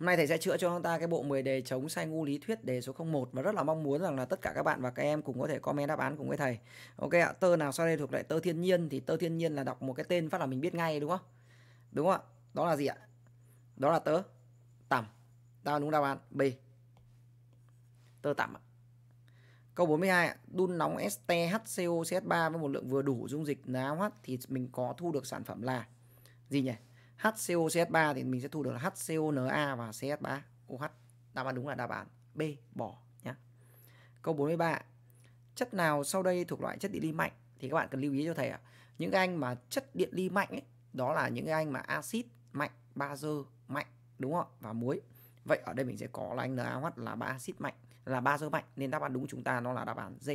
Hôm nay thầy sẽ chữa cho chúng ta cái bộ 10 đề chống sai ngu lý thuyết đề số 01 và rất là mong muốn rằng là tất cả các bạn và các em cùng có thể comment đáp án cùng với thầy. Ok ạ, tơ nào sau đây thuộc lại tơ thiên nhiên thì tơ thiên nhiên là đọc một cái tên phát là mình biết ngay đúng không? Đúng không ạ? Đó là gì ạ? Đó là tơ tằm. Tao đúng đáp án B. Tơ tằm ạ. Câu 42 ạ, đun nóng ST HCO CH3 với một lượng vừa đủ dung dịch NaOH thì mình có thu được sản phẩm là gì nhỉ? HCOCH3 thì mình sẽ thu được là HCONA và CH3 OH. Đáp án đúng là đáp án B bỏ nhé. Câu 43. Chất nào sau đây thuộc loại chất điện ly mạnh thì các bạn cần lưu ý cho thầy ạ. Những cái anh mà chất điện ly mạnh ấy, đó là những cái anh mà axit mạnh, bazơ mạnh đúng không và muối. Vậy ở đây mình sẽ có là anh NaOH là ba axit mạnh, là bazơ mạnh nên đáp án đúng của chúng ta nó là đáp án D.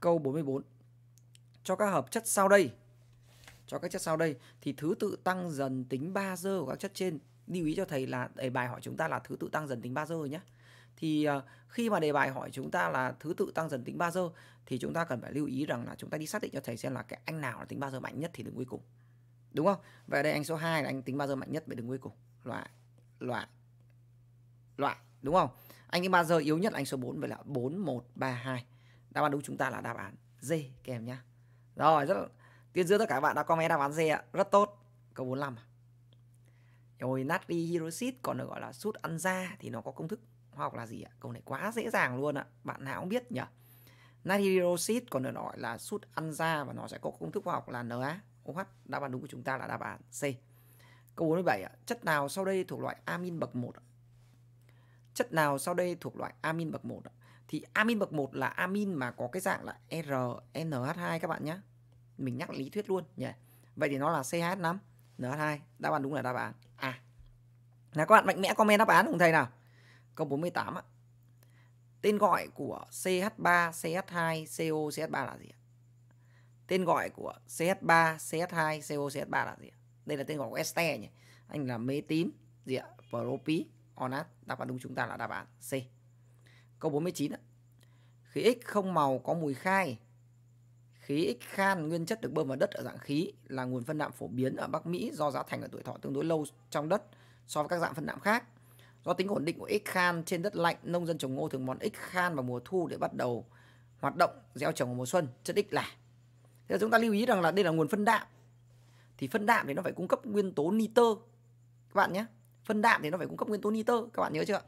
Câu 44. Cho các hợp chất sau đây cho các chất sau đây thì thứ tự tăng dần tính ba dơ của các chất trên lưu ý cho thầy là đề bài hỏi chúng ta là thứ tự tăng dần tính ba dơ nhé thì ờ, khi mà đề bài hỏi chúng ta là thứ tự tăng dần tính ba dơ thì chúng ta cần phải lưu ý rằng là chúng ta đi xác định cho thầy xem là cái anh nào là tính ba dơ mạnh nhất thì đứng cuối cùng đúng không vậy đây anh số 2 là anh tính ba dơ mạnh nhất vậy đứng cuối cùng loại loại loại đúng không anh tính ba dơ yếu nhất là anh số 4 vậy là 4132 đáp án đúng chúng ta là đáp án D kèm nhá rồi rất là Tuyên dương tất cả các bạn đã comment đáp án D ạ. Rất tốt. Câu 45. Rồi natri hydroxit còn được gọi là sút ăn da thì nó có công thức hóa học là gì ạ? Câu này quá dễ dàng luôn ạ. Bạn nào cũng biết nhỉ? Natri hydroxit còn được gọi là sút ăn da và nó sẽ có công thức hóa học là oh Đáp án đúng của chúng ta là đáp án C. Câu 47 ạ. Chất nào sau đây thuộc loại amin bậc 1 ạ? Chất nào sau đây thuộc loại amin bậc 1 ạ? Thì amin bậc 1 là amin mà có cái dạng là RNH2 các bạn nhé mình nhắc lý thuyết luôn nhỉ vậy thì nó là CH5 NH2 đáp án đúng là đáp án à là các bạn mạnh mẽ comment đáp án cùng thầy nào câu 48 ạ tên gọi của CH3 CH2 CO CH3 là gì tên gọi của CH3 CH2 CO CH3 là gì đây là tên gọi của este nhỉ anh là mê tín gì ạ propi onat đáp án đúng chúng ta là đáp án C câu 49 ạ khí X không màu có mùi khai Khí X khan nguyên chất được bơm vào đất ở dạng khí là nguồn phân đạm phổ biến ở Bắc Mỹ do giá thành ở tuổi thọ tương đối lâu trong đất so với các dạng phân đạm khác. Do tính ổn định của X khan trên đất lạnh, nông dân trồng ngô thường bón X khan vào mùa thu để bắt đầu hoạt động gieo trồng vào mùa xuân, chất X là. Thế là chúng ta lưu ý rằng là đây là nguồn phân đạm. Thì phân đạm thì nó phải cung cấp nguyên tố nitơ các bạn nhé. Phân đạm thì nó phải cung cấp nguyên tố nitơ, các bạn nhớ chưa?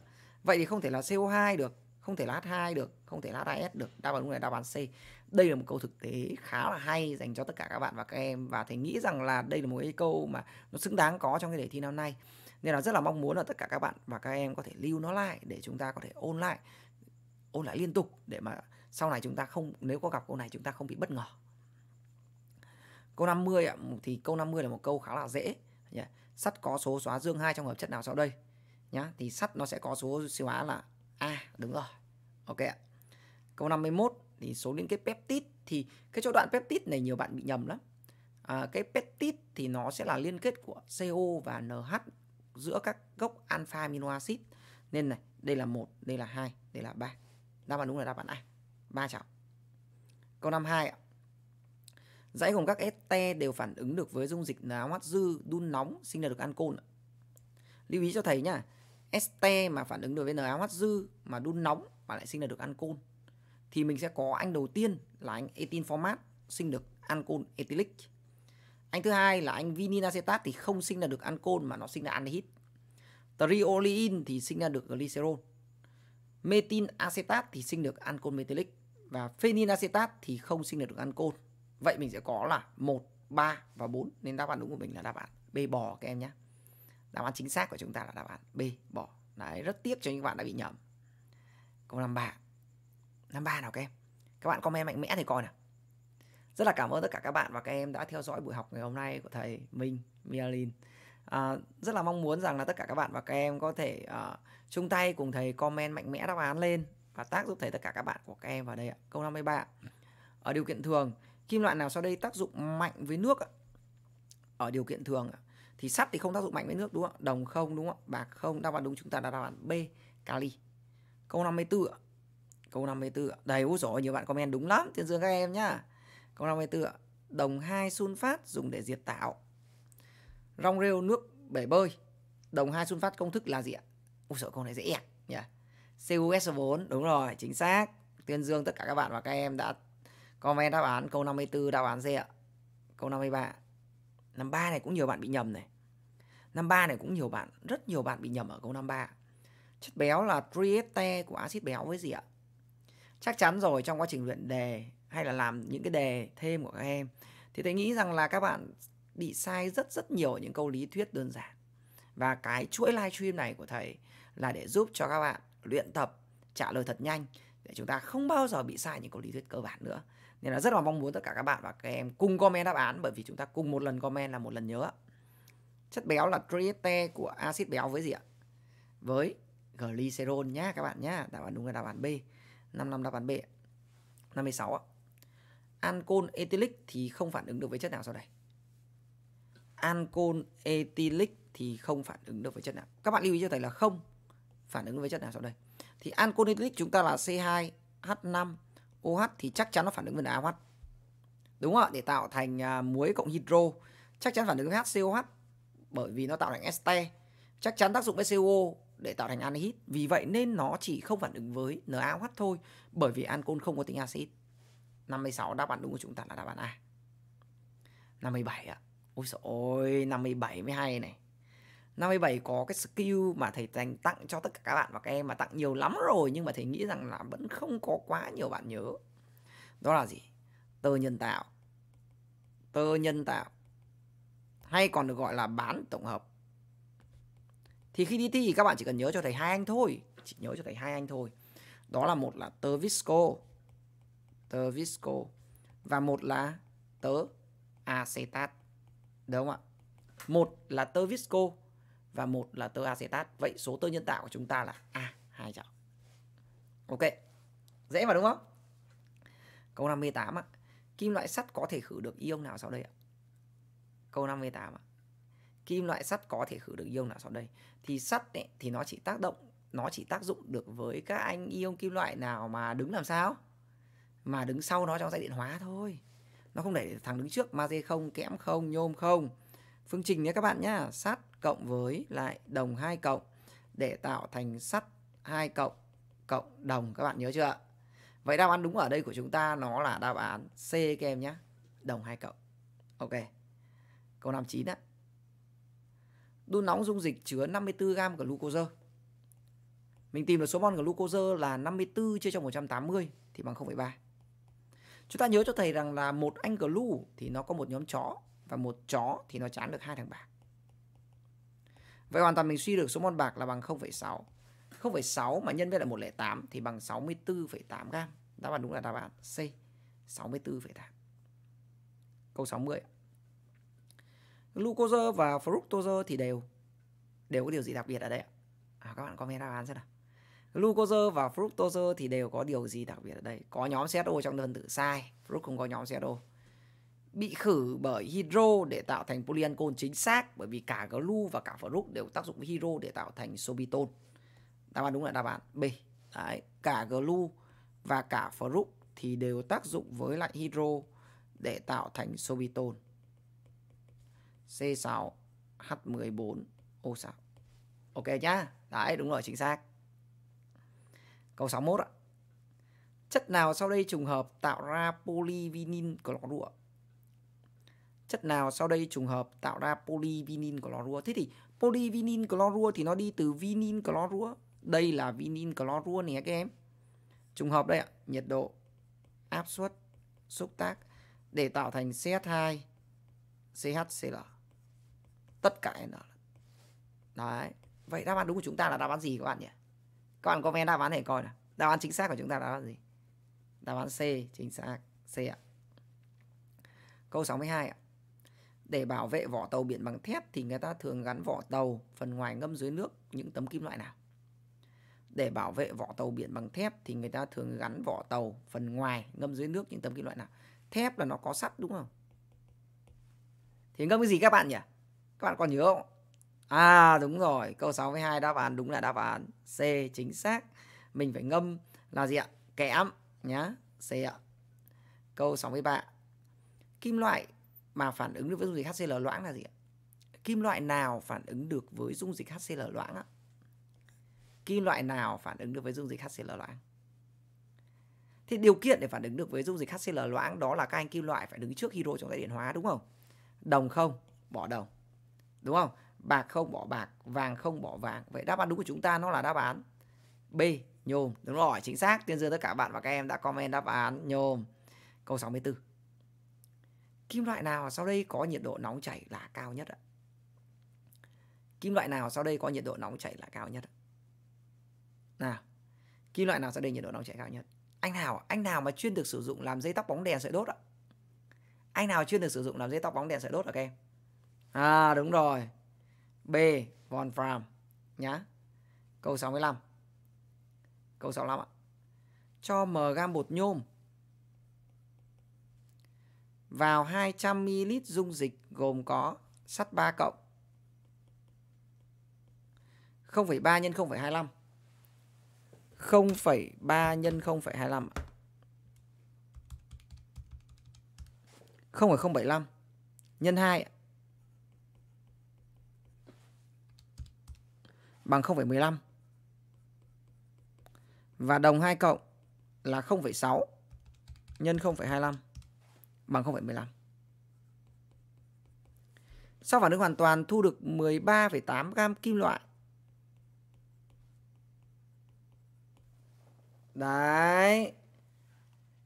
Vậy thì không thể là CO2 được không thể là H2 được không thể là H2S được đáp án đúng là đáp án C đây là một câu thực tế khá là hay dành cho tất cả các bạn và các em và thầy nghĩ rằng là đây là một cái câu mà nó xứng đáng có trong cái đề thi năm nay nên là rất là mong muốn là tất cả các bạn và các em có thể lưu nó lại để chúng ta có thể ôn lại ôn lại liên tục để mà sau này chúng ta không nếu có gặp câu này chúng ta không bị bất ngờ câu 50 ạ thì câu 50 là một câu khá là dễ sắt có số xóa dương hai trong hợp chất nào sau đây nhá thì sắt nó sẽ có số siêu hóa là À đúng rồi. Ok ạ. Câu 51 thì số liên kết peptide thì cái chỗ đoạn peptide này nhiều bạn bị nhầm lắm. À, cái peptide thì nó sẽ là liên kết của CO và NH giữa các gốc alpha amino acid. Nên này, đây là 1, đây là 2, đây là 3. Đáp án đúng là đáp án A. 3 chảo. Câu 52 ạ. Dãy gồm các este đều phản ứng được với dung dịch náo hoát dư đun nóng sinh ra được ancol. Lưu ý cho thầy nhá Este mà phản ứng đối với NaOH dư mà đun nóng mà lại sinh ra được ancol thì mình sẽ có anh đầu tiên là anh etin format sinh được ancol ethylic. Anh thứ hai là anh vinil acetat thì không sinh ra được ancol mà nó sinh ra anhydride, Triolein thì sinh ra được glycerol. Metin acetat thì sinh được ancol methylic và phenyl acetat thì không sinh ra được ancol. Vậy mình sẽ có là 1, 3 và 4 nên đáp án đúng của mình là đáp án B bò các em nhé đáp án chính xác của chúng ta là đáp án B bỏ đấy rất tiếc cho những bạn đã bị nhầm câu năm ba năm ba nào các em các bạn comment mạnh mẽ thì coi nào rất là cảm ơn tất cả các bạn và các em đã theo dõi buổi học ngày hôm nay của thầy Minh Mialin à, rất là mong muốn rằng là tất cả các bạn và các em có thể uh, chung tay cùng thầy comment mạnh mẽ đáp án lên và tác giúp thầy tất cả các bạn của các em vào đây ạ câu 53 ở điều kiện thường kim loại nào sau đây tác dụng mạnh với nước ở điều kiện thường thì sắt thì không tác dụng mạnh với nước đúng không đồng không đúng không bạc không đáp án đúng chúng ta đã đáp án B kali câu 54 ạ câu 54 ạ đầy ôi rồi nhiều bạn comment đúng lắm thiên dương các em nhá câu 54 ạ đồng hai sunfat dùng để diệt tạo rong rêu nước bể bơi đồng hai sunfat công thức là gì ạ ôi sợ câu này dễ ạ nhỉ CuS4 đúng rồi chính xác tuyên dương tất cả các bạn và các em đã comment đáp án câu 54 đáp án gì ạ câu 53 năm ba này cũng nhiều bạn bị nhầm này năm ba này cũng nhiều bạn rất nhiều bạn bị nhầm ở câu năm ba chất béo là trieste của axit béo với gì ạ chắc chắn rồi trong quá trình luyện đề hay là làm những cái đề thêm của các em thì tôi nghĩ rằng là các bạn bị sai rất rất nhiều những câu lý thuyết đơn giản và cái chuỗi live stream này của thầy là để giúp cho các bạn luyện tập trả lời thật nhanh để chúng ta không bao giờ bị sai những câu lý thuyết cơ bản nữa nên là rất là mong muốn tất cả các bạn và các em cùng comment đáp án bởi vì chúng ta cùng một lần comment là một lần nhớ chất béo là trieste của axit béo với gì ạ với glycerol nhá các bạn nhá đáp án đúng là đáp án B 55 đáp án B 56 ạ ancol ethylic thì không phản ứng được với chất nào sau đây ancol ethylic thì không phản ứng được với chất nào các bạn lưu ý cho thầy là không phản ứng với chất nào sau đây thì ancol ethylic chúng ta là C2H5 OH thì chắc chắn nó phản ứng với NaOH. Đúng không ạ? Để tạo thành à, muối cộng hydro chắc chắn phản ứng với HCOH bởi vì nó tạo thành este. Chắc chắn tác dụng với CO để tạo thành anhydride. Vì vậy nên nó chỉ không phản ứng với NaOH thôi bởi vì ancol không có tính axit. 56 đáp án đúng của chúng ta là đáp án A. 57 ạ. À. Ôi trời ơi, 57 mới hay này. 57 có cái skill mà thầy dành tặng cho tất cả các bạn và các em mà tặng nhiều lắm rồi nhưng mà thầy nghĩ rằng là vẫn không có quá nhiều bạn nhớ. Đó là gì? Tơ nhân tạo. Tơ nhân tạo hay còn được gọi là bán tổng hợp. Thì khi đi thi các bạn chỉ cần nhớ cho thầy hai anh thôi, chỉ nhớ cho thầy hai anh thôi. Đó là một là tơ visco, tơ visco và một là tớ acetat. Đúng không ạ? Một là tơ visco và một là tơ acetat. Vậy số tơ nhân tạo của chúng ta là A, 2 chảo. Ok. Dễ mà đúng không? Câu 58 ạ. Kim loại sắt có thể khử được ion nào sau đây ạ? Câu 58 ạ. Kim loại sắt có thể khử được ion nào sau đây? Thì sắt ấy, thì nó chỉ tác động nó chỉ tác dụng được với các anh ion kim loại nào mà đứng làm sao? Mà đứng sau nó trong dãy điện hóa thôi. Nó không để thằng đứng trước magie không, kẽm không, nhôm không. Phương trình nhé các bạn nhá, sắt cộng với lại đồng 2 cộng để tạo thành sắt 2 cộng cộng đồng các bạn nhớ chưa ạ? Vậy đáp án đúng ở đây của chúng ta nó là đáp án C các em nhé. Đồng 2 cộng. Ok. Câu 59 ạ. Đun nóng dung dịch chứa 54 g glucose. Mình tìm được số mol của glucose là 54 chia cho 180 thì bằng 0,3. Chúng ta nhớ cho thầy rằng là một anh glu thì nó có một nhóm chó và một chó thì nó chán được hai thằng bạc. Vậy hoàn toàn mình suy được số mol bạc là bằng 0,6. 0,6 mà nhân với lại 108 thì bằng 64,8 gam. Đáp án đúng là đáp án C. 64,8. Câu 60. Glucose và fructose thì đều đều có điều gì đặc biệt ở đây ạ? À, các bạn comment đáp án xem nào. Glucose và fructose thì đều có điều gì đặc biệt ở đây? Có nhóm CSO trong đơn tử sai, fruct không có nhóm CSO bị khử bởi hydro để tạo thành polyancol chính xác bởi vì cả glu và cả fruc đều tác dụng với hydro để tạo thành sorbitol. Đáp án đúng là đáp án B. Đấy, cả glu và cả fruc thì đều tác dụng với lại hydro để tạo thành sorbitol. C6 H14 O6. Ok nhá. Đấy đúng rồi chính xác. Câu 61 ạ. Chất nào sau đây trùng hợp tạo ra polyvinyl clorua? chất nào sau đây trùng hợp tạo ra polyvinyl clorua. Thế thì polyvinyl clorua thì nó đi từ vinyl clorua. Đây là vinyl clorua nè các em. Trùng hợp đây ạ, nhiệt độ, áp suất, xúc tác để tạo thành CH2 CHCl. Tất cả N. Đấy. Vậy đáp án đúng của chúng ta là đáp án gì các bạn nhỉ? Các bạn comment đáp án này coi nào. Đáp án chính xác của chúng ta là đáp án gì? Đáp án C chính xác. C ạ. Câu 62 ạ. Để bảo vệ vỏ tàu biển bằng thép thì người ta thường gắn vỏ tàu phần ngoài ngâm dưới nước những tấm kim loại nào? Để bảo vệ vỏ tàu biển bằng thép thì người ta thường gắn vỏ tàu phần ngoài ngâm dưới nước những tấm kim loại nào? Thép là nó có sắt đúng không? Thì ngâm cái gì các bạn nhỉ? Các bạn còn nhớ không? À đúng rồi, câu 62 đáp án đúng là đáp án C chính xác. Mình phải ngâm là gì ạ? Kẽm nhá, C ạ. Câu 63. Kim loại mà phản ứng được với dung dịch HCl loãng là gì ạ? Kim loại nào phản ứng được với dung dịch HCl loãng ạ? Kim loại nào phản ứng được với dung dịch HCl loãng? Thì điều kiện để phản ứng được với dung dịch HCl loãng đó là các anh kim loại phải đứng trước hydro trong giải điện hóa đúng không? Đồng không, bỏ đồng. Đúng không? Bạc không bỏ bạc, vàng không bỏ vàng. Vậy đáp án đúng của chúng ta nó là đáp án B, nhôm. Đúng rồi, chính xác. Tiên dương tất cả bạn và các em đã comment đáp án nhôm. Câu 64. Kim loại nào sau đây có nhiệt độ nóng chảy là cao nhất ạ? Kim loại nào sau đây có nhiệt độ nóng chảy là cao nhất ạ? Nào, kim loại nào sau đây nhiệt độ nóng chảy cao nhất? Anh nào, anh nào mà chuyên được sử dụng làm dây tóc bóng đèn sợi đốt ạ? Anh nào chuyên được sử dụng làm dây tóc bóng đèn sợi đốt ạ các em? À đúng rồi. B, Von nhá. Câu 65. Câu 65 ạ. Cho m gam bột nhôm vào 200ml dung dịch gồm có sắt 3 cộng 0,3 nhân 0,25 0,3 nhân 0,25 0,075 nhân 2 bằng 0,15 và đồng 2 cộng là 0,6 nhân 0,25 bằng 0,15. Sau phản ứng hoàn toàn thu được 13,8 gam kim loại. Đấy.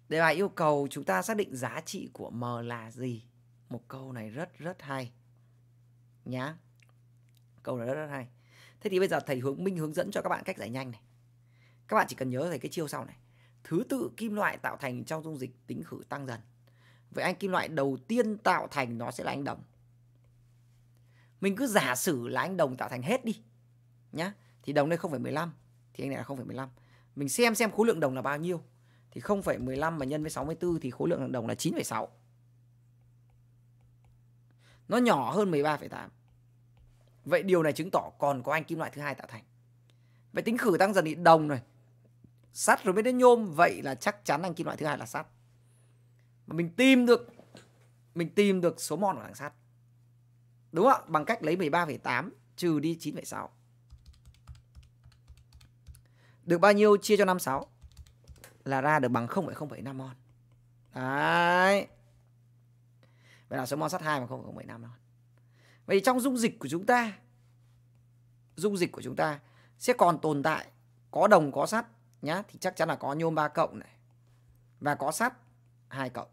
Đề bài yêu cầu chúng ta xác định giá trị của M là gì. Một câu này rất rất hay. Nhá. Câu này rất rất hay. Thế thì bây giờ thầy hướng Minh hướng dẫn cho các bạn cách giải nhanh này. Các bạn chỉ cần nhớ thầy cái chiêu sau này. Thứ tự kim loại tạo thành trong dung dịch tính khử tăng dần. Vậy anh kim loại đầu tiên tạo thành nó sẽ là anh đồng. Mình cứ giả sử là anh đồng tạo thành hết đi. Nhá. Thì đồng đây 0,15. Thì anh này là 0,15. Mình xem xem khối lượng đồng là bao nhiêu. Thì 0,15 mà nhân với 64 thì khối lượng đồng là 9,6. Nó nhỏ hơn 13,8. Vậy điều này chứng tỏ còn có anh kim loại thứ hai tạo thành. Vậy tính khử tăng dần thì đồng này. Sắt rồi mới đến nhôm. Vậy là chắc chắn anh kim loại thứ hai là sắt mà mình tìm được mình tìm được số mol của đằng sắt đúng không ạ bằng cách lấy 13,8 trừ đi 9,6 được bao nhiêu chia cho 56 là ra được bằng 0,075 mol đấy vậy là số mol sắt 2 mà 0,075 mol vậy trong dung dịch của chúng ta dung dịch của chúng ta sẽ còn tồn tại có đồng có sắt nhá thì chắc chắn là có nhôm 3 cộng này và có sắt 2 cộng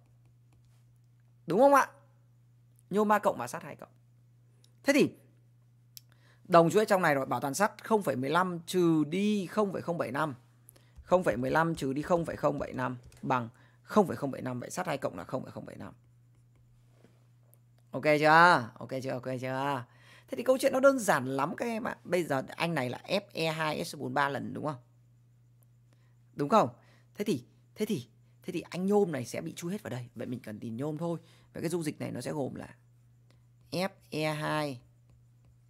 Đúng không ạ? Nhôm 3 cộng và sắt 2 cộng. Thế thì đồng chuỗi trong này rồi bảo toàn sắt 0,15 trừ đi 0,075. 0,15 trừ đi 0,075 bằng 0,075 vậy sắt 2 cộng là 0,075. Ok chưa? Ok chưa? Ok chưa? Thế thì câu chuyện nó đơn giản lắm các em ạ. Bây giờ anh này là FE2 S43 lần đúng không? Đúng không? Thế thì thế thì thế thì anh nhôm này sẽ bị chui hết vào đây vậy mình cần tìm nhôm thôi và cái dung dịch này nó sẽ gồm là FE2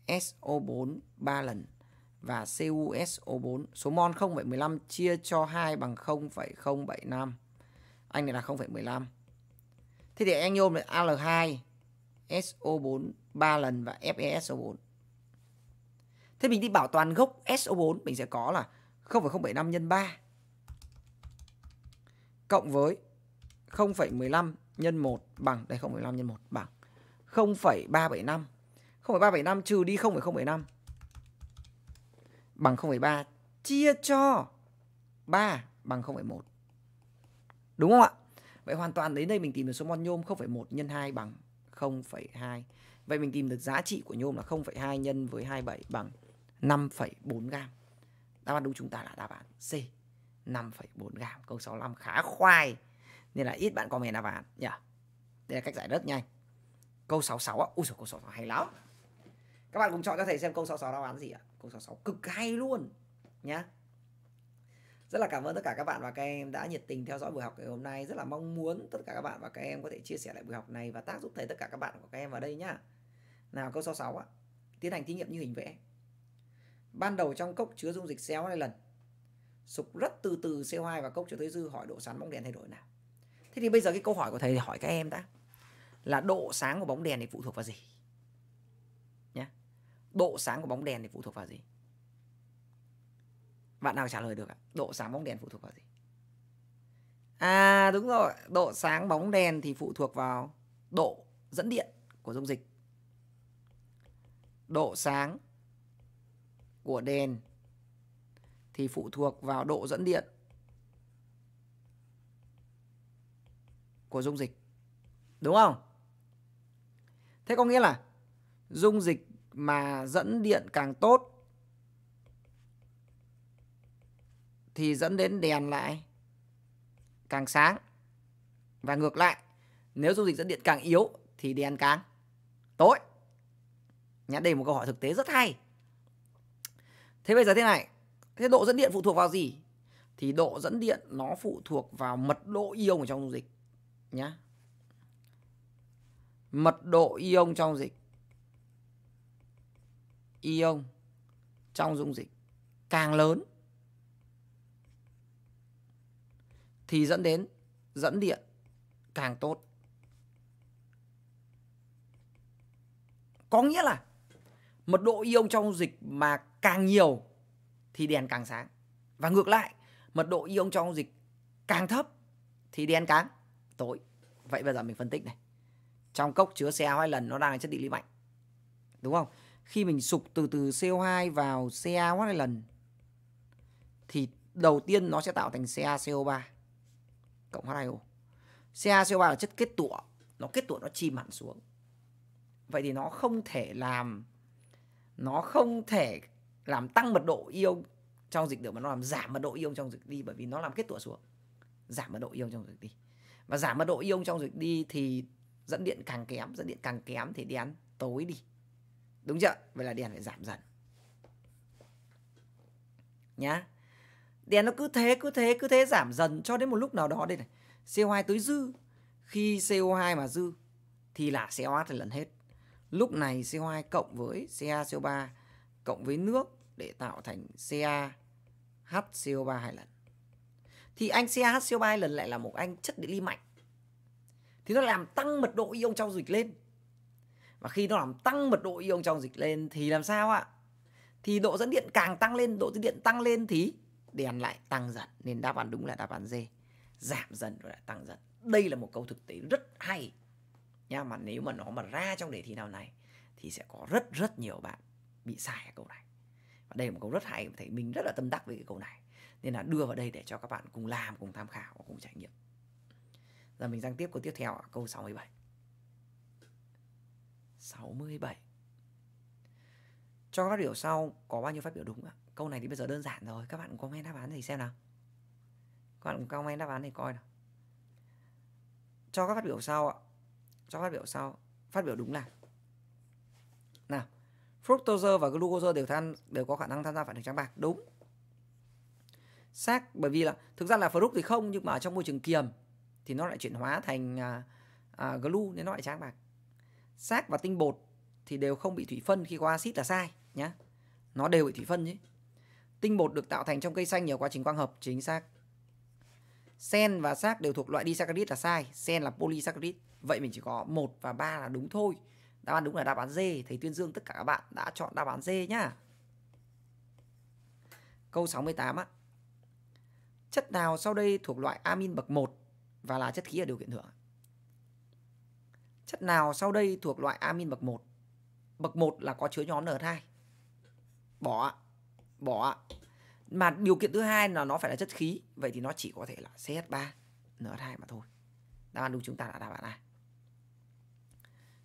SO4 3 lần và CuSO4 số mol 0,15 chia cho 2 bằng 0,075 anh này là 0,15 thế thì anh nhôm là Al2 SO4 3 lần và FeSO4 thế mình đi bảo toàn gốc SO4 mình sẽ có là 0,075 nhân 3 cộng với 0,15 nhân 1 bằng đây 0,15 nhân 1 bằng 0,375. 0,375 trừ đi 0,075 bằng 0,3 chia cho 3 bằng 0,1. Đúng không ạ? Vậy hoàn toàn đến đây mình tìm được số mol nhôm 0,1 nhân 2 bằng 0,2. Vậy mình tìm được giá trị của nhôm là 0,2 nhân với 27 bằng 5,4 gam. Đáp án đúng chúng ta là đáp án C. 5,4 gram câu 65 khá khoai nên là ít bạn comment đáp án nhỉ yeah. đây là cách giải rất nhanh câu 66 á ui giời, câu 66 hay lắm các bạn cùng chọn cho thầy xem câu 66 đáp án gì ạ câu 66 cực hay luôn nhá rất là cảm ơn tất cả các bạn và các em đã nhiệt tình theo dõi buổi học ngày hôm nay rất là mong muốn tất cả các bạn và các em có thể chia sẻ lại buổi học này và tác giúp thầy tất cả các bạn của các em vào đây nhá nào câu 66 ạ tiến hành thí nghiệm như hình vẽ ban đầu trong cốc chứa dung dịch xéo hai lần sụp rất từ từ CO2 và cốc cho tới dư hỏi độ sáng bóng đèn thay đổi nào. Thế thì bây giờ cái câu hỏi của thầy thì hỏi các em ta là độ sáng của bóng đèn thì phụ thuộc vào gì? Nhá. Độ sáng của bóng đèn thì phụ thuộc vào gì? Bạn nào trả lời được ạ? Độ sáng bóng đèn phụ thuộc vào gì? À đúng rồi, độ sáng bóng đèn thì phụ thuộc vào độ dẫn điện của dung dịch. Độ sáng của đèn thì phụ thuộc vào độ dẫn điện của dung dịch. Đúng không? Thế có nghĩa là dung dịch mà dẫn điện càng tốt thì dẫn đến đèn lại càng sáng và ngược lại nếu dung dịch dẫn điện càng yếu thì đèn càng tối nhá đây một câu hỏi thực tế rất hay thế bây giờ thế này thế độ dẫn điện phụ thuộc vào gì thì độ dẫn điện nó phụ thuộc vào mật độ ion ở trong dung dịch nhá mật độ ion trong dịch ion trong dung dịch càng lớn thì dẫn đến dẫn điện càng tốt có nghĩa là mật độ ion trong dung dịch mà càng nhiều thì đèn càng sáng. Và ngược lại, mật độ ion trong dịch càng thấp thì đen càng tối. Vậy bây giờ mình phân tích này. Trong cốc chứa CO2 lần nó đang là chất địa lý mạnh. Đúng không? Khi mình sụp từ từ CO2 vào CO2 lần thì đầu tiên nó sẽ tạo thành CaCO3 cộng H2O. CaCO3 là chất kết tủa, nó kết tủa nó chìm hẳn xuống. Vậy thì nó không thể làm nó không thể làm tăng mật độ ion trong dịch được mà nó làm giảm mật độ ion trong dịch đi bởi vì nó làm kết tủa xuống giảm mật độ ion trong dịch đi và giảm mật độ ion trong dịch đi thì dẫn điện càng kém dẫn điện càng kém thì đèn tối đi đúng chưa vậy là đèn phải giảm dần nhá đèn nó cứ thế cứ thế cứ thế giảm dần cho đến một lúc nào đó đây này CO2 tới dư khi CO2 mà dư thì là CO2 thì lần hết lúc này CO2 cộng với CaCO3 cộng với nước để tạo thành Ca HCO3 hai lần. Thì anh CaHCO3 hai lần lại là một anh chất địa ly mạnh. Thì nó làm tăng mật độ ion trong dịch lên. Và khi nó làm tăng mật độ ion trong dịch lên thì làm sao ạ? Thì độ dẫn điện càng tăng lên, độ dẫn điện tăng lên thì đèn lại tăng dần. Nên đáp án đúng là đáp án D. Giảm dần rồi lại tăng dần. Đây là một câu thực tế rất hay. Nha, mà nếu mà nó mà ra trong đề thi nào này thì sẽ có rất rất nhiều bạn bị sai ở câu này đây là một câu rất hay thấy mình rất là tâm đắc với cái câu này nên là đưa vào đây để cho các bạn cùng làm cùng tham khảo và cùng trải nghiệm giờ mình sang tiếp câu tiếp theo câu 67 67 cho các biểu sau có bao nhiêu phát biểu đúng ạ câu này thì bây giờ đơn giản rồi các bạn comment đáp án thì xem nào các bạn comment đáp án thì coi nào cho các phát biểu sau ạ cho phát biểu sau phát biểu đúng là nào fructose và glucose đều tham đều có khả năng tham gia phản ứng trắng bạc đúng xác bởi vì là thực ra là fructose thì không nhưng mà trong môi trường kiềm thì nó lại chuyển hóa thành à, à, glu nên nó lại trắng bạc xác và tinh bột thì đều không bị thủy phân khi có axit là sai nhá nó đều bị thủy phân chứ tinh bột được tạo thành trong cây xanh nhờ quá trình quang hợp chính xác sen và xác đều thuộc loại disaccharide là sai sen là polysaccharide vậy mình chỉ có một và ba là đúng thôi Đáp án đúng là đáp án D. Thầy tuyên dương tất cả các bạn đã chọn đáp án D nhá. Câu 68 á. Chất nào sau đây thuộc loại amin bậc 1 và là chất khí ở điều kiện thượng? Chất nào sau đây thuộc loại amin bậc 1? Bậc 1 là có chứa nhóm N2. Bỏ bỏ mà điều kiện thứ hai là nó phải là chất khí vậy thì nó chỉ có thể là CH3 N2 mà thôi đáp án đúng chúng ta là đáp án A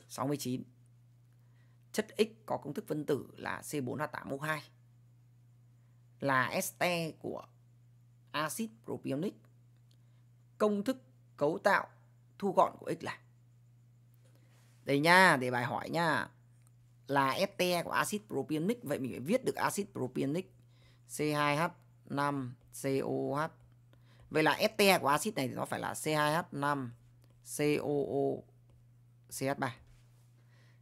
69. Chất X có công thức phân tử là C4H8O2 là este của axit propionic. Công thức cấu tạo thu gọn của X là Đây nha, để bài hỏi nha. Là este của axit propionic vậy mình phải viết được axit propionic C2H5COH. Vậy là este của axit này thì nó phải là C2H5 COO CH3.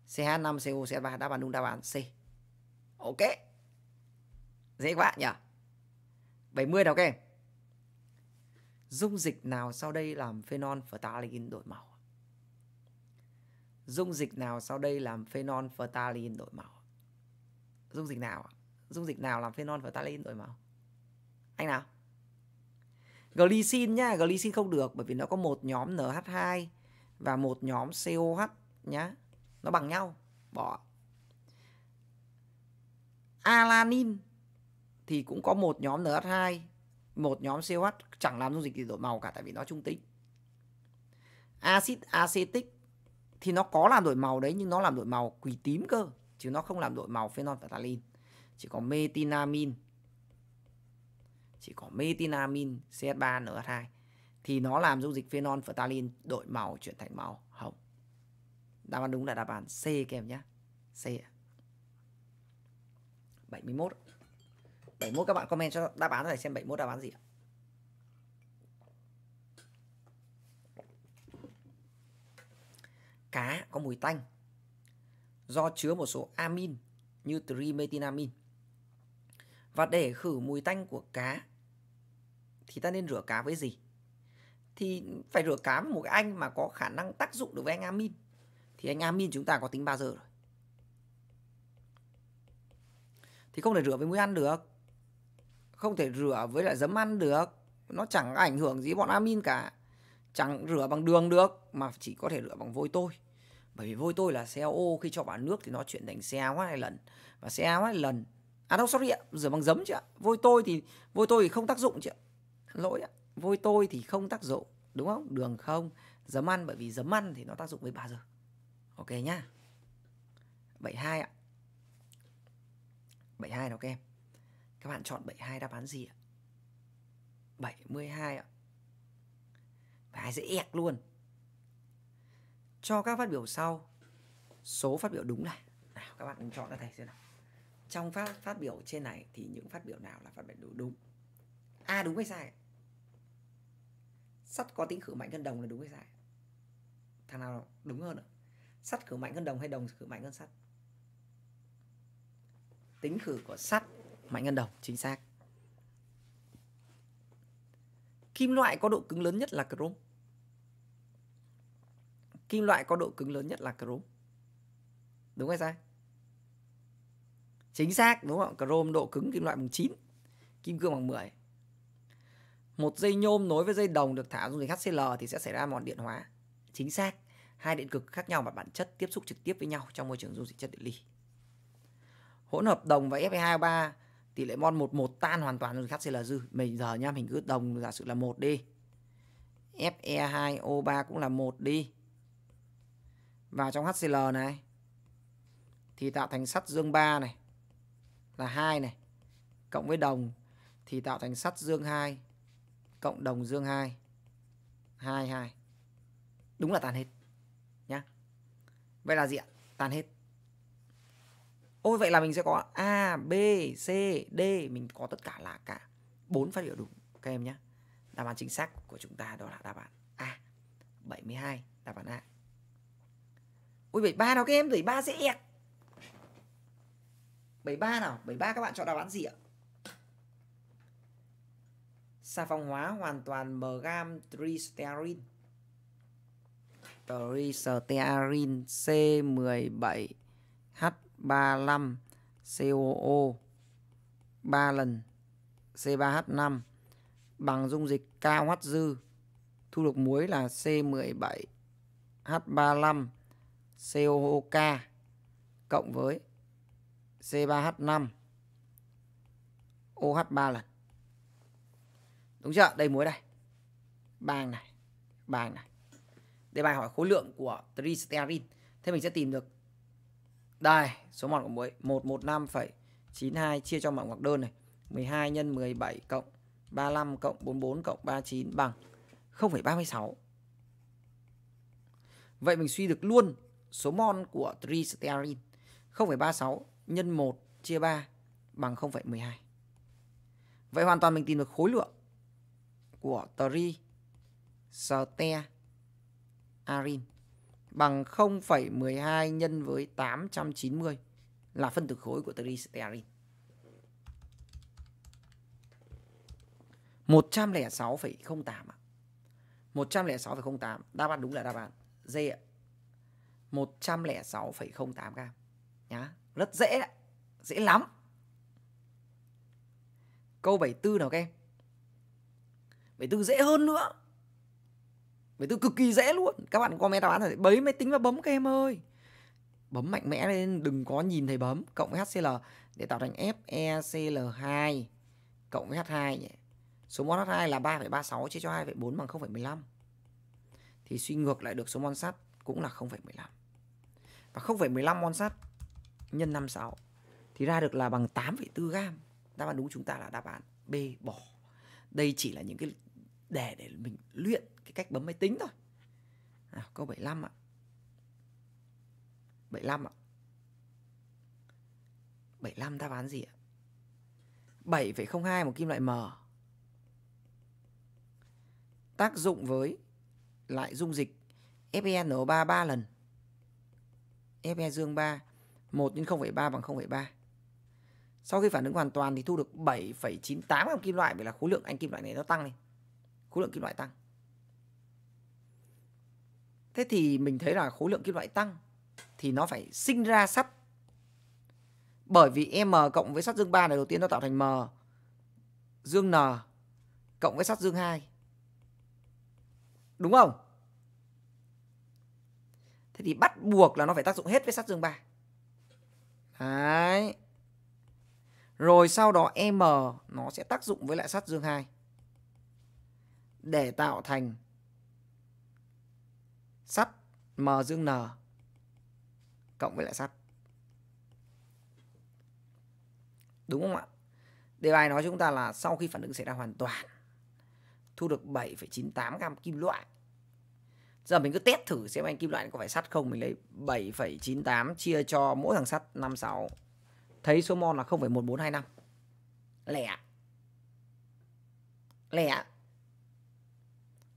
CH5, CO, CH3 đáp án đúng đáp án C. Ok. Dễ quá nhỉ? 70 nào ok Dung dịch nào sau đây làm phenol phtalin đổi màu? Dung dịch nào sau đây làm phenol phtalin đổi màu? Dung dịch nào? Dung dịch nào làm phenol phtalin đổi màu? Anh nào? Glycine nhá, glycine không được bởi vì nó có một nhóm NH2 và một nhóm COH nhá nó bằng nhau bỏ alanin thì cũng có một nhóm NH2 một nhóm COH chẳng làm dung dịch gì đổi màu cả tại vì nó trung tính axit acetic thì nó có làm đổi màu đấy nhưng nó làm đổi màu quỷ tím cơ chứ nó không làm đổi màu phenol và talin chỉ có metinamin chỉ có metinamin CH3NH2 thì nó làm dung dịch phenol và talin đổi màu chuyển thành màu Đáp án đúng là đáp án C các em nhé. C ạ. 71. 71 các bạn comment cho đáp án này xem 71 đáp án gì ạ. Cá có mùi tanh do chứa một số amin như trimethinamin. Và để khử mùi tanh của cá thì ta nên rửa cá với gì? Thì phải rửa cá với một cái anh mà có khả năng tác dụng đối với anh amin thì anh amin chúng ta có tính 3 giờ rồi. Thì không thể rửa với muối ăn được. Không thể rửa với lại giấm ăn được. Nó chẳng ảnh hưởng gì bọn amin cả. Chẳng rửa bằng đường được mà chỉ có thể rửa bằng vôi tôi. Bởi vì vôi tôi là CO khi cho vào nước thì nó chuyển thành CO hai lần và CO hai lần À đâu sorry ạ, rửa bằng giấm chứ ạ. Vôi tôi thì vôi tôi thì không tác dụng chứ ạ. Lỗi ạ. Vôi tôi thì không tác dụng, đúng không? Đường không, giấm ăn bởi vì giấm ăn thì nó tác dụng với 3 giờ. Ok nhá 72 ạ 72 nào các em Các bạn chọn 72 đáp án gì ạ 72 ạ Bài dễ ẹc luôn Cho các phát biểu sau Số phát biểu đúng này nào, Các bạn cùng chọn ra thầy xem nào Trong phát, phát biểu trên này Thì những phát biểu nào là phát biểu đúng A à, đúng hay sai Sắt có tính khử mạnh cân đồng là đúng hay sai Thằng nào đúng hơn ạ sắt khử mạnh hơn đồng hay đồng khử mạnh hơn sắt tính khử của sắt mạnh hơn đồng chính xác kim loại có độ cứng lớn nhất là chrome kim loại có độ cứng lớn nhất là chrome đúng hay sai chính xác đúng không chrome độ cứng kim loại bằng 9 kim cương bằng 10 một dây nhôm nối với dây đồng được thả dung dịch HCl thì sẽ xảy ra mòn điện hóa chính xác hai điện cực khác nhau và bản chất tiếp xúc trực tiếp với nhau trong môi trường dung dịch chất điện ly. Hỗn hợp đồng và Fe2O3 tỷ lệ mol 11 tan hoàn toàn dung dịch HCl dư. Mình giờ nhá, mình cứ đồng giả sử là 1 đi. Fe2O3 cũng là 1 đi. Vào trong HCl này thì tạo thành sắt dương 3 này là 2 này cộng với đồng thì tạo thành sắt dương 2 cộng đồng dương 2 2 2. Đúng là tan hết. Vậy là gì ạ? Tan hết. Ôi vậy là mình sẽ có A, B, C, D. Mình có tất cả là cả bốn phát biểu đúng. Các em nhé. Đáp án chính xác của chúng ta đó là đáp án A. 72. Đáp án A. Ui 73 nào các em. 73 dễ ẹc. 73 nào. 73 các bạn chọn đáp án gì ạ? Xà phòng hóa hoàn toàn mgam tristerin tristearin C17H35 COO 3 lần C3H5 bằng dung dịch cao hoắt dư thu được muối là C17H35 COOK cộng với C3H5 OH3 lần. Đúng chưa? Đây muối đây. bàng này, bàng này để bài hỏi khối lượng của tristerin thế mình sẽ tìm được đây số mol của muối 115,92 chia cho mạng ngoặc đơn này 12 nhân 17 cộng 35 cộng 44 cộng 39 bằng 0,36 Vậy mình suy được luôn số mol của tristerin 0,36 nhân 1 chia 3 bằng 0,12. Vậy hoàn toàn mình tìm được khối lượng của tristerin arin bằng 0,12 nhân với 890 là phân tử khối của tristearin. 106,08 106,08. Đáp án đúng là đáp án D 106,08 gam. Nhá, rất dễ Dễ lắm. Câu 74 nào các em? 74 dễ hơn nữa. Với tôi cực kỳ dễ luôn Các bạn comment đáp án là bấy máy tính và bấm các em ơi Bấm mạnh mẽ lên đừng có nhìn thấy bấm Cộng với HCL để tạo thành FECL2 Cộng với H2 nhỉ Số mol H2 là 3,36 chia cho 2,4 bằng 0,15 Thì suy ngược lại được số mol sắt cũng là 0,15 Và 0,15 mol sắt nhân 56 Thì ra được là bằng 8,4 gram Đáp án đúng chúng ta là đáp án B bỏ Đây chỉ là những cái để để mình luyện cái cách bấm máy tính thôi nào, câu 75 ạ 75 ạ 75 đáp án gì ạ 7,02 một kim loại m tác dụng với lại dung dịch FeNO3 3 lần Fe dương 3 1 x 0,3 bằng 0,3 sau khi phản ứng hoàn toàn thì thu được 7,98 gam kim loại vì là khối lượng anh kim loại này nó tăng lên khối lượng kim loại tăng thế thì mình thấy là khối lượng kim loại tăng thì nó phải sinh ra sắt bởi vì M cộng với sắt dương 3 này đầu tiên nó tạo thành M dương N cộng với sắt dương 2 đúng không thế thì bắt buộc là nó phải tác dụng hết với sắt dương 3 đấy rồi sau đó M nó sẽ tác dụng với lại sắt dương 2 để tạo thành sắt M dương N cộng với lại sắt. Đúng không ạ? Đề bài nói chúng ta là sau khi phản ứng xảy ra hoàn toàn thu được 7,98 gam kim loại. Giờ mình cứ test thử xem anh kim loại có phải sắt không. Mình lấy 7,98 chia cho mỗi thằng sắt 56. Thấy số mol là 0,1425. Lẻ. Lẻ.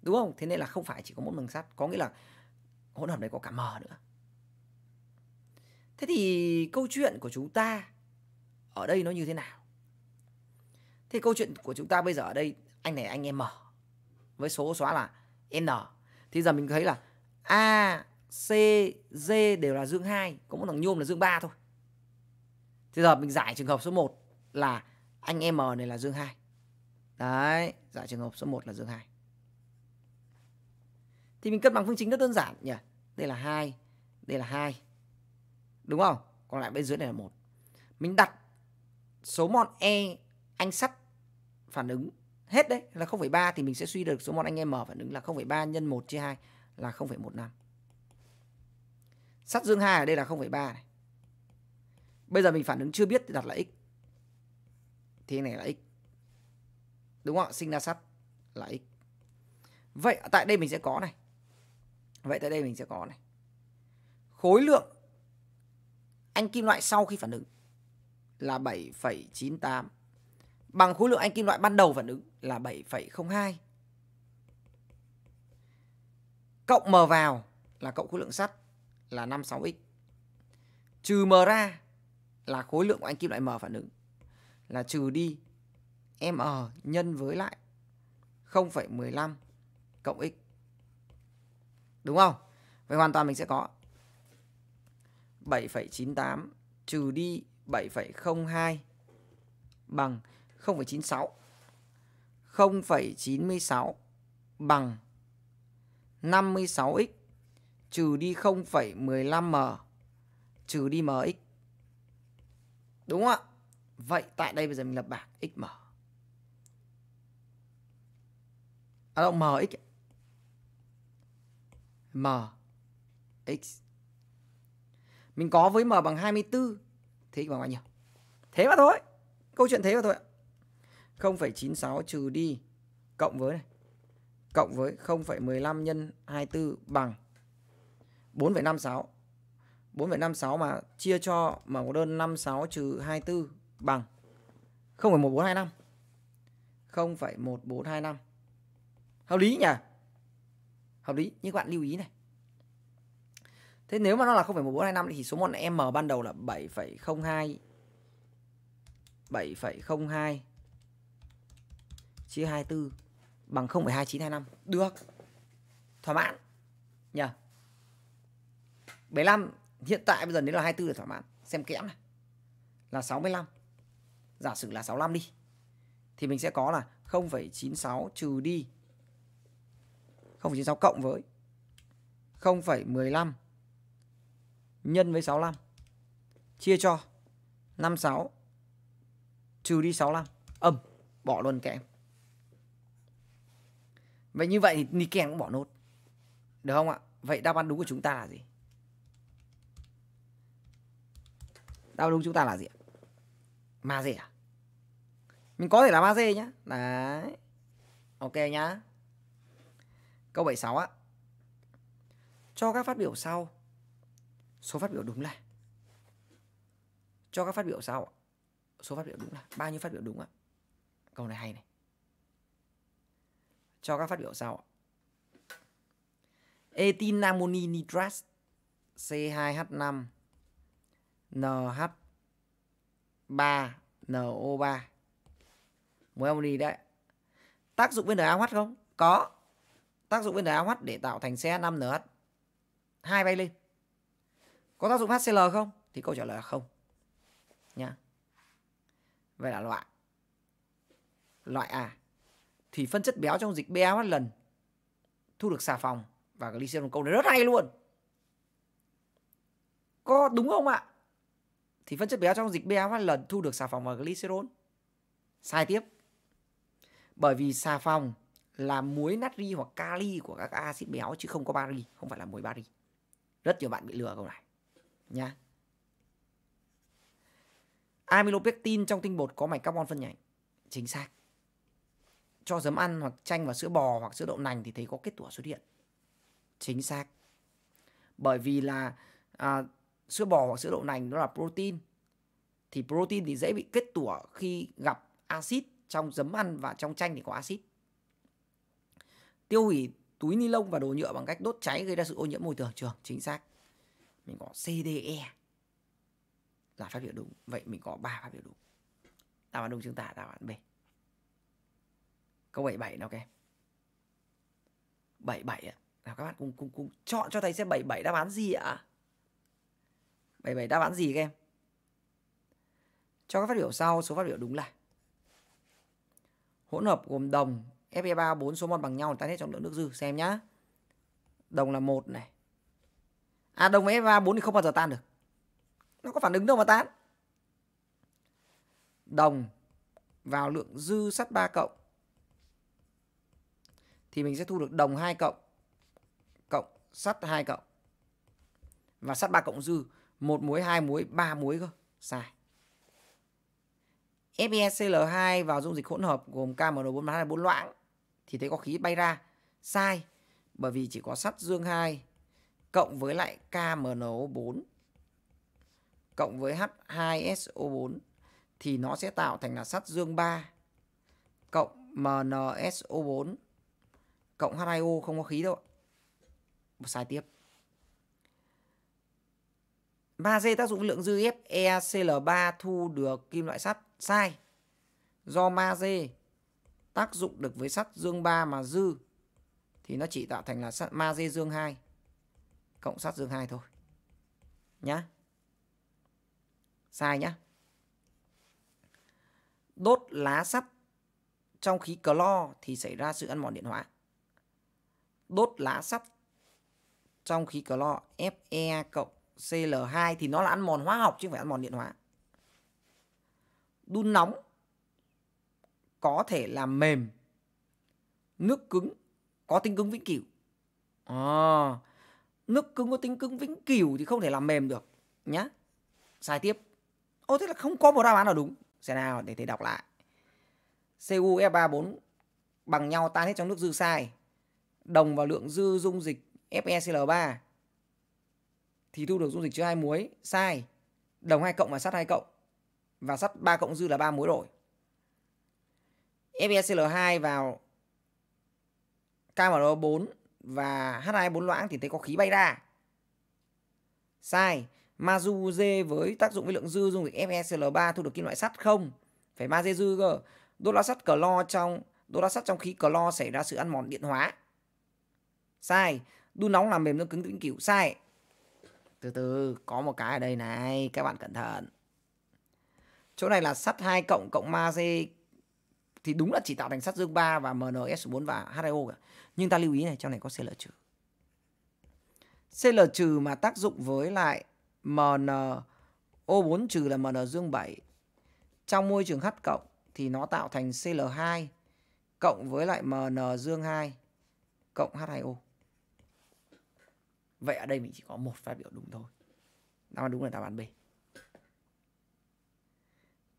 Đúng không? Thế nên là không phải chỉ có một thằng sắt. Có nghĩa là hỗn hợp đấy có cả m nữa thế thì câu chuyện của chúng ta ở đây nó như thế nào thế câu chuyện của chúng ta bây giờ ở đây anh này anh em m với số xóa là n thì giờ mình thấy là a c d đều là dương 2 có một thằng nhôm là dương 3 thôi thì giờ mình giải trường hợp số 1 là anh m này là dương 2 đấy giải trường hợp số 1 là dương 2 thì mình cân bằng phương trình rất đơn giản nhỉ đây là hai đây là hai đúng không còn lại bên dưới này là một mình đặt số mol e anh sắt phản ứng hết đấy là 0,3 thì mình sẽ suy được số mol anh em m phản ứng là 0,3 nhân 1 chia 2 là 0,15. Sắt dương 2 ở đây là 0,3 này. Bây giờ mình phản ứng chưa biết thì đặt là x. Thì này là x. Đúng không ạ? Sinh ra sắt là x. Vậy tại đây mình sẽ có này. Vậy tại đây mình sẽ có này. Khối lượng anh kim loại sau khi phản ứng là 7,98 bằng khối lượng anh kim loại ban đầu phản ứng là 7,02 cộng m vào là cộng khối lượng sắt là 56x trừ m ra là khối lượng của anh kim loại m phản ứng là trừ đi m nhân với lại 0,15 cộng x Đúng không? Vậy hoàn toàn mình sẽ có 7,98 trừ đi 7,02 bằng 0,96. 0,96 bằng 56x trừ đi 0,15m trừ đi mx. Đúng không ạ? Vậy tại đây bây giờ mình lập bảng xm. À đâu mx ấy m x. Mình có với m bằng 24 thế bằng bao nhiêu? Thế mà thôi. Câu chuyện thế mà thôi. 0,96 trừ đi cộng với này. Cộng với 0,15 nhân 24 bằng 4,56. 4,56 mà chia cho mà một đơn 56 trừ 24 bằng 0,1425. 0,1425. Hợp lý nhỉ? hợp lý nhưng các bạn lưu ý này thế nếu mà nó là 0,1425 thì số mol m ban đầu là 7,02 7,02 chia 24 bằng 0,2925 được thỏa mãn nhờ yeah. 75 hiện tại bây giờ nếu là 24 là thỏa mãn xem kẽm này là 65 giả sử là 65 đi thì mình sẽ có là 0,96 trừ đi 096 cộng với 0,15 nhân với 65 chia cho 56 trừ đi 65 âm bỏ luôn các Vậy như vậy thì Niken cũng bỏ nốt. Được không ạ? Vậy đáp án đúng của chúng ta là gì? Đáp án đúng chúng ta là gì Ma dê à? Mình có thể là ma dê nhá. Đấy. Ok nhá. Câu 76 á. Cho các phát biểu sau. Số phát biểu đúng là cho các phát biểu sau. Số phát biểu đúng là bao nhiêu phát biểu đúng ạ? Câu này hay này. Cho các phát biểu sau. Ethylamoni nitrat C2H5 NH3NO3 Mùi ông đấy Tác dụng bên NaOH không? Có tác dụng NaOH để tạo thành CH5NH. Hai bay lên. Có tác dụng HCl không? Thì câu trả lời là không. Nha. Vậy là loại loại A. Thì phân chất béo trong dịch BAH lần thu được xà phòng và glycerol câu này rất hay luôn. Có đúng không ạ? Thì phân chất béo trong dịch BAH lần thu được xà phòng và glycerol Sai tiếp. Bởi vì xà phòng là muối natri hoặc kali của các axit béo chứ không có bari, không phải là muối bari. Rất nhiều bạn bị lừa câu này. Nha. Amylopectin trong tinh bột có mạch carbon phân nhánh. Chính xác. Cho giấm ăn hoặc chanh và sữa bò hoặc sữa đậu nành thì thấy có kết tủa xuất hiện. Chính xác. Bởi vì là à, sữa bò hoặc sữa đậu nành nó là protein. Thì protein thì dễ bị kết tủa khi gặp axit trong giấm ăn và trong chanh thì có axit tiêu hủy túi ni lông và đồ nhựa bằng cách đốt cháy gây ra sự ô nhiễm môi trường trường chính xác mình có CDE là phát biểu đúng vậy mình có ba phát biểu đúng đáp án đúng chúng ta đáp án B câu 77 nào các em 77 ạ nào các bạn cùng cùng cùng chọn cho thầy xem 77 đáp án gì ạ 77 đáp án gì các em cho các phát biểu sau số phát biểu đúng là hỗn hợp gồm đồng FE3 4 số mol bằng nhau tan hết trọng lượng nước dư xem nhá. Đồng là một này. À đồng với FE3 4 thì không bao giờ tan được. Nó có phản ứng đâu mà tan. Đồng vào lượng dư sắt 3 cộng thì mình sẽ thu được đồng 2 cộng cộng sắt 2 cộng và sắt 3 cộng dư một muối hai muối ba muối cơ sai FeCl2 vào dung dịch hỗn hợp gồm KMN4H24 loãng thì thấy có khí bay ra. Sai, bởi vì chỉ có sắt dương 2 cộng với lại KMNO4 cộng với H2SO4 thì nó sẽ tạo thành là sắt dương 3 cộng MNSO4 cộng H2O không có khí đâu. Sai tiếp. g tác dụng lượng dư F 3 e thu được kim loại sắt sai. Do ma magie tác dụng được với sắt dương 3 mà dư thì nó chỉ tạo thành là sắt magie dương 2 cộng sắt dương 2 thôi. Nhá. Sai nhá. Đốt lá sắt trong khí clo thì xảy ra sự ăn mòn điện hóa. Đốt lá sắt trong khí clo Fe cộng Cl2 thì nó là ăn mòn hóa học chứ không phải ăn mòn điện hóa đun nóng có thể làm mềm nước cứng có tính cứng vĩnh cửu à, nước cứng có tính cứng vĩnh cửu thì không thể làm mềm được nhá sai tiếp ô thế là không có một đáp án nào đúng xem nào để thầy đọc lại cu f e bốn bằng nhau tan hết trong nước dư sai đồng vào lượng dư dung dịch FeCl3 thì thu được dung dịch chứa hai muối sai đồng hai cộng và sắt hai cộng và sắt 3 cộng dư là 3 mối đổi. FeCl2 vào KMRO4 và H2O4 loãng thì thấy có khí bay ra. Sai. Mazu D với tác dụng với lượng dư dung dịch FeCl3 thu được kim loại sắt không? Phải ma dê dư cơ. Đốt la sắt clo trong đốt la sắt trong khí clo xảy ra sự ăn mòn điện hóa. Sai. Đun nóng làm mềm nó cứng vĩnh cửu. Sai. Từ từ có một cái ở đây này, các bạn cẩn thận chỗ này là sắt 2 cộng cộng magie thì đúng là chỉ tạo thành sắt dương 3 và MnS4 và H2O cả. Nhưng ta lưu ý này, trong này có CL trừ. CL trừ mà tác dụng với lại MnO4 trừ là Mn dương 7. Trong môi trường H cộng thì nó tạo thành CL2 cộng với lại Mn dương 2 cộng H2O. Vậy ở đây mình chỉ có một phép biểu đúng thôi. Đáp án đúng là đáp án B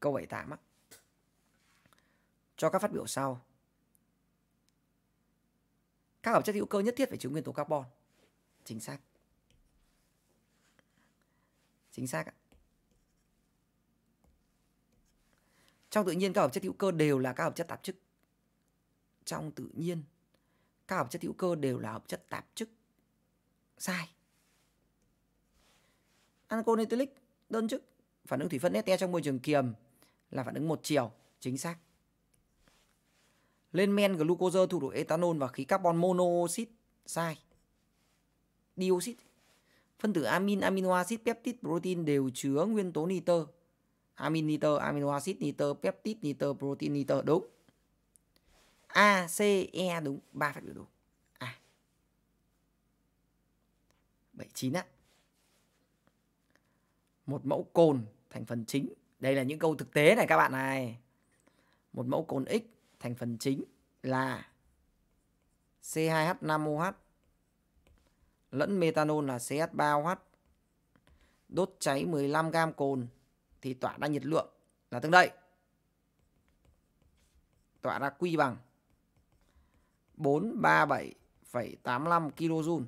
câu 78 á. Cho các phát biểu sau. Các hợp chất hữu cơ nhất thiết phải chứa nguyên tố carbon. Chính xác. Chính xác ạ. Trong tự nhiên các hợp chất hữu cơ đều là các hợp chất tạp chất. Trong tự nhiên các hợp chất hữu cơ đều là hợp chất tạp chất. Sai. Anconitylic đơn chức phản ứng thủy phân este trong môi trường kiềm là phản ứng một chiều, chính xác. Lên men glucose thu đổi ethanol và khí carbon monoxide, sai. Dioxid. Phân tử amin, amino acid, peptide, protein đều chứa nguyên tố nitơ. Amin nitơ, amino acid nitơ, peptide nitơ, protein nitơ, đúng. A, C, E đúng, ba phát biểu đúng. A. 79 ạ. Một mẫu cồn thành phần chính đây là những câu thực tế này các bạn này. Một mẫu cồn X thành phần chính là C2H5OH lẫn metanol là CH3OH. Đốt cháy 15 gam cồn thì tỏa ra nhiệt lượng là tương đây. Tỏa ra Q bằng 437,85 kJ.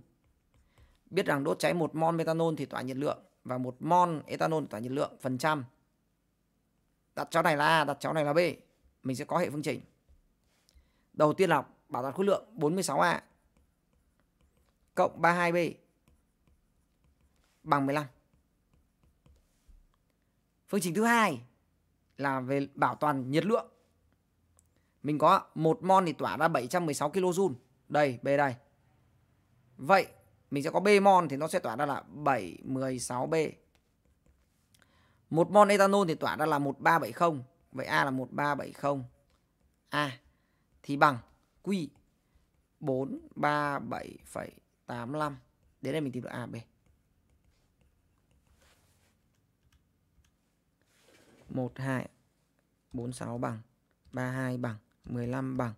Biết rằng đốt cháy một mol metanol thì tỏa nhiệt lượng và một mol etanol tỏa nhiệt lượng phần trăm đặt cháu này là A, đặt cháu này là B. Mình sẽ có hệ phương trình. Đầu tiên là bảo toàn khối lượng 46A cộng 32B bằng 15. Phương trình thứ hai là về bảo toàn nhiệt lượng. Mình có một mol thì tỏa ra 716 kJ. Đây, B đây. Vậy mình sẽ có B mol thì nó sẽ tỏa ra là 716B một mol ethanol thì tỏa ra là 1370. Vậy A là 1370. A thì bằng Q 437,85. Đến đây mình tìm được AB. một hai bốn sáu bằng ba hai bằng mười lăm bằng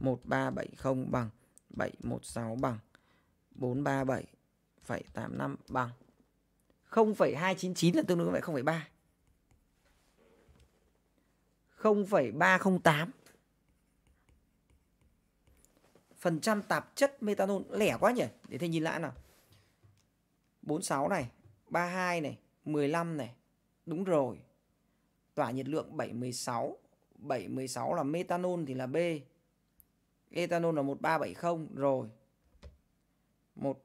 một ba bảy không bằng bảy một sáu bằng bốn ba bảy phẩy tám năm bằng 0,299 là tương đương với 0,3. 0,308 phần trăm tạp chất metanol lẻ quá nhỉ để thầy nhìn lại nào 46 này 32 này 15 này đúng rồi tỏa nhiệt lượng 716 716 là metanol thì là B etanol là 1370 rồi 1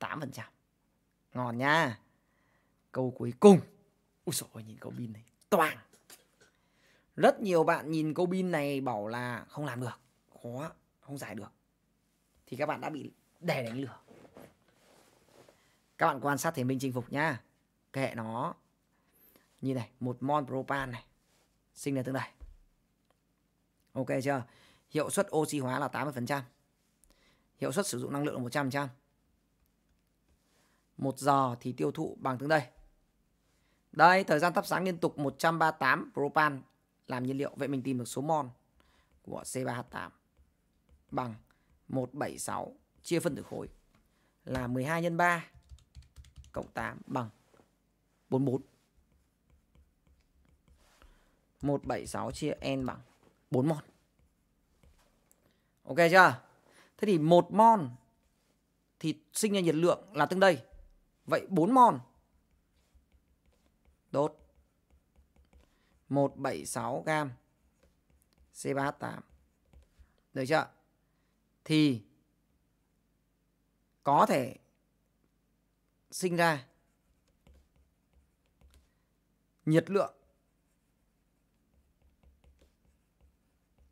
8%. Ngon nha. Câu cuối cùng. Úi dồi ôi, nhìn câu pin này. Toàn. Rất nhiều bạn nhìn câu pin này bảo là không làm được. Khó, không giải được. Thì các bạn đã bị đè đánh lửa. Các bạn quan sát thấy mình chinh phục nhá Kệ nó. Nhìn này, một mon propan này. Sinh ra tương đài. Ok chưa? Hiệu suất oxy hóa là 80%. Hiệu suất sử dụng năng lượng là 100% một giờ thì tiêu thụ bằng tương đây. Đây, thời gian thắp sáng liên tục 138 propan làm nhiên liệu. Vậy mình tìm được số mol của C3H8 bằng 176 chia phân tử khối là 12 nhân 3 cộng 8 bằng 44. 176 chia N bằng 4 mol. Ok chưa? Thế thì một mol thì sinh ra nhiệt lượng là tương đây Vậy 4 mòn. Đốt. 176 gam C3H8. Được chưa? Thì có thể sinh ra nhiệt lượng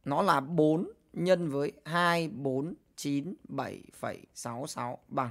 nó là 4 nhân với 2497,66 bằng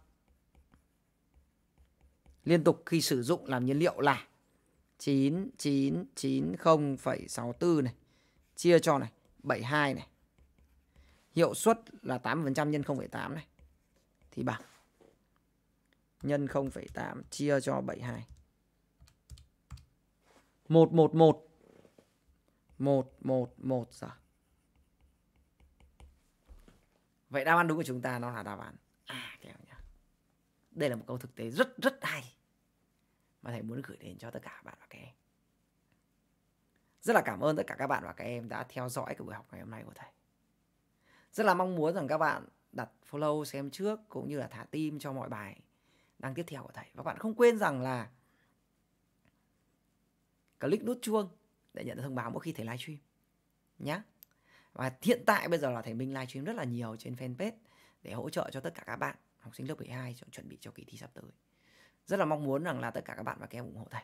liên tục khi sử dụng làm nhiên liệu là 9990,64 này chia cho này 72 này. Hiệu suất là 8% nhân 0,8 này thì bằng nhân 0,8 chia cho 72. 111 111 giờ. Vậy đáp án đúng của chúng ta nó là đáp án A kèm đây là một câu thực tế rất rất hay mà thầy muốn gửi đến cho tất cả bạn và các em rất là cảm ơn tất cả các bạn và các em đã theo dõi cái buổi học ngày hôm nay của thầy rất là mong muốn rằng các bạn đặt follow xem trước cũng như là thả tim cho mọi bài đang tiếp theo của thầy và bạn không quên rằng là click nút chuông để nhận được thông báo mỗi khi thầy livestream nhé và hiện tại bây giờ là thầy minh livestream rất là nhiều trên fanpage để hỗ trợ cho tất cả các bạn học sinh lớp 12 chuẩn bị cho kỳ thi sắp tới rất là mong muốn rằng là tất cả các bạn và các em ủng hộ thầy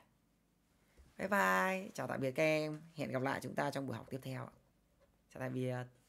bye bye chào tạm biệt các em hẹn gặp lại chúng ta trong buổi học tiếp theo chào tạm biệt